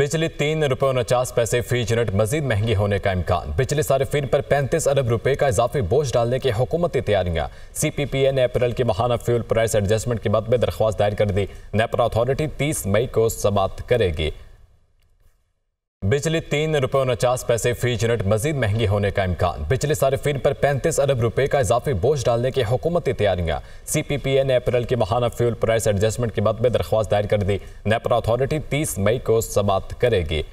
बिजली तीन रुपये उनचास पैसे फी यूनिट मजीद महंगी होने का इम्कान बिजली सार्फिन पर पैंतीस अरब रुपये का इजाफी बोझ डालने की हुकूमती तैयारियां सी पी पी ए ने अप्रैल की महाना फ्यूल प्राइस एडजस्टमेंट की मद में दरख्वास्त दायर कर दी नेपरा अथॉरिटी तीस मई को समाप्त करेगी बिजली तीन रुपये उनचास पैसे फी यूनिट मजीद महंगी होने का इम्कान बिजली सार्फिन पर पैंतीस अरब रुपये का इजाफी बोझ डालने की हुकूमती तैयारियां सी पी पी ए ने अप्रैल की महाना फ्यूल प्राइस एडजस्टमेंट की मद में दरख्वास्त दायर कर दी नेपरा अथॉरिटी तीस मई को समाप्त करेगी